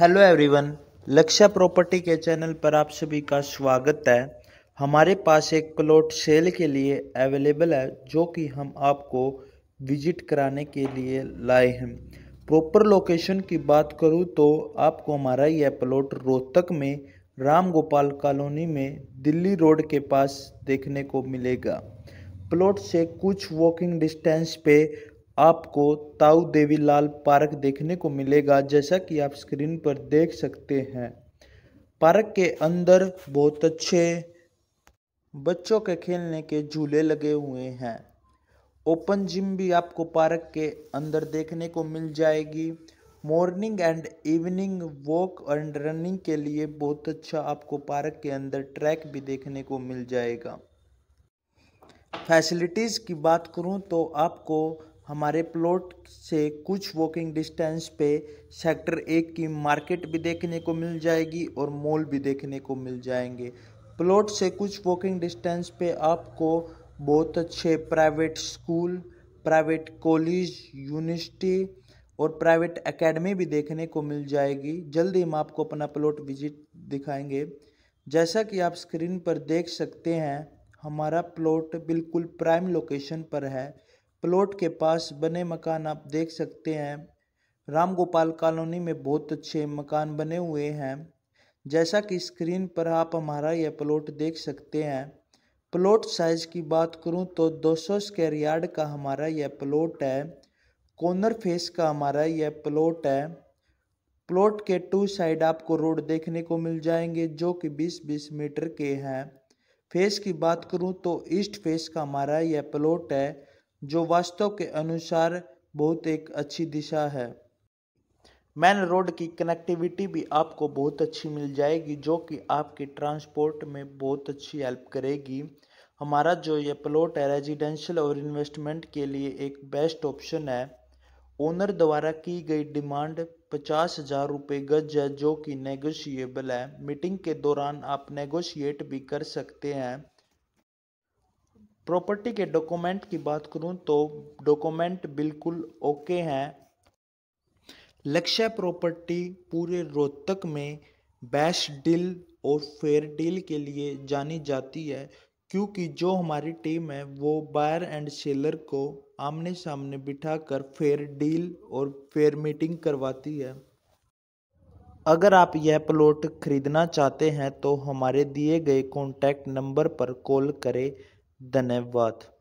hello everyone Lakshya property के channel पर आप सभी का स्वागत है हमारे पास एक प्लॉट सेल के लिए अवेलेबल है जो कि हम आपको विजिट कराने के लिए लाए हैं प्रॉपर लोकेशन की बात करूं तो आपको हमारा यह प्लॉट रोहतक में राम गोपाल कॉलोनी में दिल्ली रोड के पास देखने को मिलेगा प्लॉट से कुछ वॉकिंग डिस्टेंस पे आपको ताऊ देवीलाल पार्क देखने को मिलेगा जैसा कि आप स्क्रीन पर देख सकते हैं पार्क के अंदर बहुत अच्छे बच्चों के खेलने के झूले लगे हुए हैं ओपन जिम भी आपको पार्क के अंदर देखने को मिल जाएगी morning and evening walk and running के लिए बहुत अच्छा आपको पार्क के अंदर ट्रैक भी देखने को मिल जाएगा फैसिलिटीज़ की बात करूं तो आपको हमारे प्लॉट से कुछ वॉकिंग डिस्टेंस पे सेक्टर एक की मार्केट भी देखने को मिल जाएगी और मॉल भी देखने को मिल जाएंगे प्लॉट से कुछ वॉकिंग डिस्टेंस पे आपको बहुत अच्छे private school private college university और प्राइवेट एकेडमी भी देखने को मिल जाएगी जल्दी हम आपको अपना प्लॉट विजिट दिखाएंगे जैसा कि आप स्क्रीन पर देख सकते हैं हमारा प्लॉट बिल्कुल प्राइम लोकेशन पर है प्लॉट के पास बने मकान आप देख सकते हैं राम गोपाल कॉलोनी में बहुत अच्छे मकान बने हुए हैं जैसा कि स्क्रीन पर आप हमारा यह प्लॉट देख सकते हैं प्लॉट साइज की बात करूं तो 200 स्क्वेयर यार्ड का हमारा यह प्लॉट है कॉर्नर फेस का हमारा यह प्लॉट है प्लॉट के टू साइड आपको रोड देखने को मिल जाएंगे जो कि 20-20 मीटर के हैं फेस की बात करूं तो ईस्ट फेस का हमारा यह प्लॉट है जो वास्तव के अनुसार बहुत एक अच्छी दिशा है मैन रोड की कनेक्टिविटी भी आपको बहुत अच्छी मिल जाएगी जो कि आपके ट्रांसपोर्ट में बहुत अच्छी हेल्प करेगी हमारा जो ये प्लॉट है रेजिडेंशियल और इन्वेस्टमेंट के लिए एक बेस्ट ऑप्शन है ओनर द्वारा की गई डिमांड पचास हज़ार रुपये गज है जो कि नेगोशिएबल है मीटिंग के दौरान आप नेगोशिएट भी कर सकते हैं प्रॉपर्टी के डॉक्यूमेंट की बात करूं तो डॉक्यूमेंट बिल्कुल ओके हैं लक्ष्य प्रॉपर्टी पूरे रोहतक में बेस्ट डील और फेयर डील के लिए जानी जाती है क्योंकि जो हमारी टीम है वो बायर एंड सेलर को आमने सामने बिठाकर फेयर डील और फेयर मीटिंग करवाती है अगर आप यह प्लॉट खरीदना चाहते हैं तो हमारे दिए गए कॉन्टैक्ट नंबर पर कॉल करें the nav